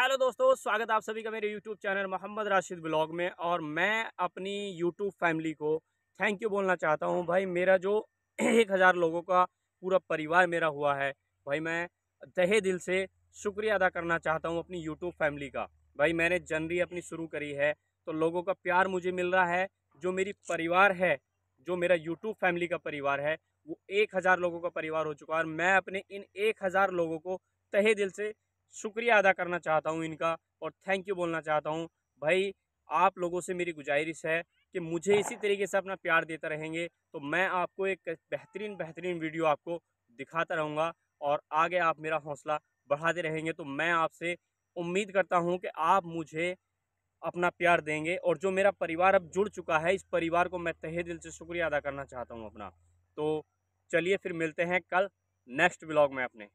hello दोस्तों स्वागत आप सभी का मेरे YouTube channel Mohammad Rashid blog में और मैं अपनी यूट्यूब फैमिली को थैंक यू बोलना चाहता हूँ भाई मेरा जो एक हज़ार लोगों का पूरा परिवार मेरा हुआ है भाई मैं तहे दिल से शुक्रिया अदा करना चाहता हूँ अपनी यूट्यूब फैमिली का भाई मैंने जनरी अपनी शुरू करी है तो लोगों का प्यार मुझे मिल रहा है जो मेरी परिवार है जो मेरा यूट्यूब फैमिली का परिवार है वो एक हज़ार लोगों का परिवार हो चुका है और मैं अपने इन एक हज़ार लोगों को तहे दिल से शुक्रिया अदा करना चाहता हूँ इनका और थैंक यू बोलना चाहता हूँ भाई आप लोगों से मेरी गुजारिश है कि मुझे इसी तरीके से अपना प्यार देते रहेंगे तो मैं आपको एक बेहतरीन बेहतरीन वीडियो आपको दिखाता रहूँगा और आगे आप मेरा हौसला बढ़ाते रहेंगे तो मैं आपसे उम्मीद करता हूँ कि आप मुझे अपना प्यार देंगे और जो मेरा परिवार अब जुड़ चुका है इस परिवार को मैं तहे दिल से शुक्रिया अदा करना चाहता हूँ अपना तो चलिए फिर मिलते हैं कल नेक्स्ट ब्लॉग में अपने